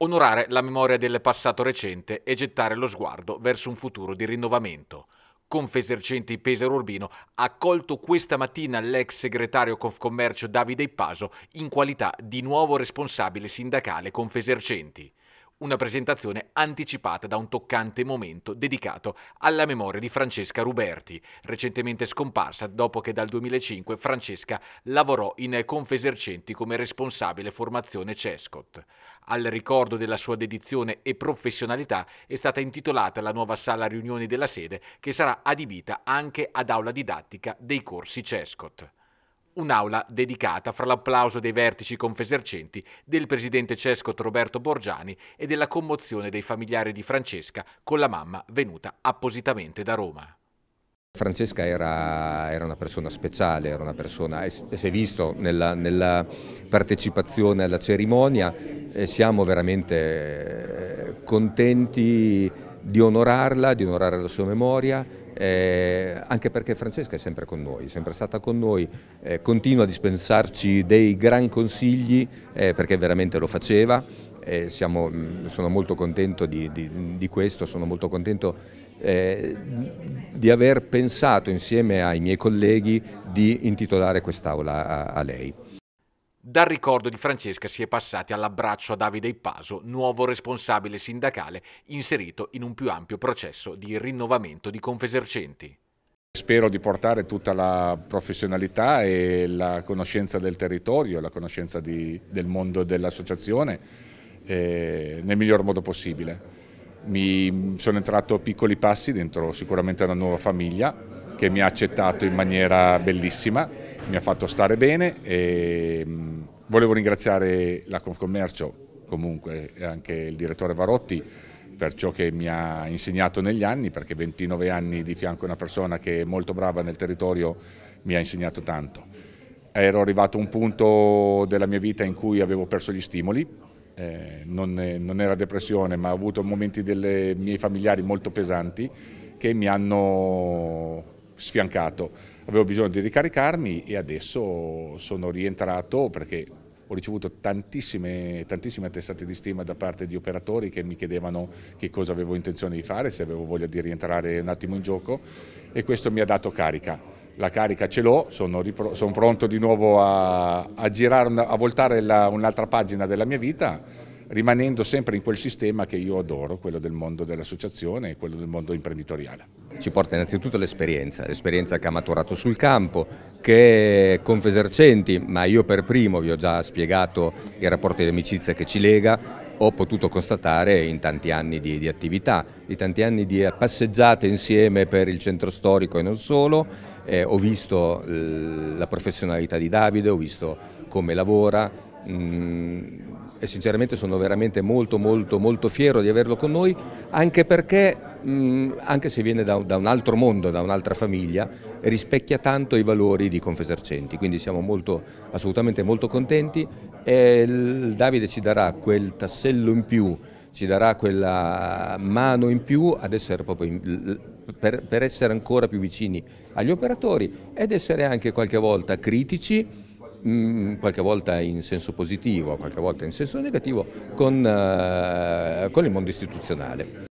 onorare la memoria del passato recente e gettare lo sguardo verso un futuro di rinnovamento. Confesercenti Pesaro Urbino ha accolto questa mattina l'ex segretario Confcommercio Davide Ippaso in qualità di nuovo responsabile sindacale Confesercenti una presentazione anticipata da un toccante momento dedicato alla memoria di Francesca Ruberti, recentemente scomparsa dopo che dal 2005 Francesca lavorò in Confesercenti come responsabile formazione Cescot. Al ricordo della sua dedizione e professionalità è stata intitolata la nuova sala riunioni della sede che sarà adibita anche ad aula didattica dei corsi Cescot un'aula dedicata fra l'applauso dei vertici confesercenti, del presidente cesco Roberto Borgiani e della commozione dei familiari di Francesca con la mamma venuta appositamente da Roma. Francesca era, era, una persona speciale, era una persona, si è visto nella, nella partecipazione alla cerimonia, e siamo veramente eh, contenti di onorarla, di onorare la sua memoria, eh, anche perché Francesca è sempre con noi, è sempre stata con noi, eh, continua a dispensarci dei gran consigli eh, perché veramente lo faceva, siamo, mm, sono molto contento di, di, di, questo, sono molto contento eh, di aver pensato insieme ai miei colleghi di intitolare quest'Aula a, a lei. Dal ricordo di Francesca si è passati all'abbraccio a Davide Ippaso, nuovo responsabile sindacale, inserito in un più ampio processo di rinnovamento di Confesercenti. Spero di portare tutta la professionalità e la conoscenza del territorio, la conoscenza di, del mondo dell'associazione eh, nel miglior modo possibile. Mi sono entrato a piccoli passi dentro sicuramente una nuova famiglia che mi ha accettato in maniera bellissima, mi ha fatto stare bene e mm, Volevo ringraziare la Confcommercio, comunque e anche il direttore Varotti per ciò che mi ha insegnato negli anni, perché 29 anni di fianco a una persona che è molto brava nel territorio mi ha insegnato tanto. Ero arrivato a un punto della mia vita in cui avevo perso gli stimoli, eh, non, non, era depressione, ma ho avuto momenti dei miei familiari molto pesanti che mi hanno sfiancato, avevo bisogno di ricaricarmi e adesso sono rientrato perché ho ricevuto tantissime, tantissime attestate di stima da parte di operatori che mi chiedevano che cosa avevo intenzione di fare, se avevo voglia di rientrare un attimo in gioco e questo mi ha dato carica. La carica ce l'ho, sono, sono, pronto di nuovo a, a, girare, a voltare un'altra pagina della mia vita rimanendo sempre in quel sistema che io adoro, quello del mondo dell'associazione e quello del mondo imprenditoriale. Ci porta innanzitutto l'esperienza, l'esperienza che ha maturato sul campo, che Confesercenti, ma io per primo vi ho già spiegato i rapporti di amicizia che ci lega, ho potuto constatare in tanti anni di, di attività, di tanti anni di passeggiate insieme per il centro storico e non solo, eh, ho visto la professionalità di Davide, ho visto come lavora, mh, mm, e sinceramente sono veramente molto molto molto fiero di averlo con noi anche perché mh, anche se viene da, da, un altro mondo, da un'altra famiglia, rispecchia tanto i valori di Confesercenti, quindi siamo molto, assolutamente molto contenti e il Davide ci darà quel tassello in più, ci darà quella mano in più ad essere proprio in, per, per essere ancora più vicini agli operatori ed essere anche qualche volta critici Mm, qualche volta in senso positivo, qualche volta in senso negativo, con, eh, con il mondo istituzionale.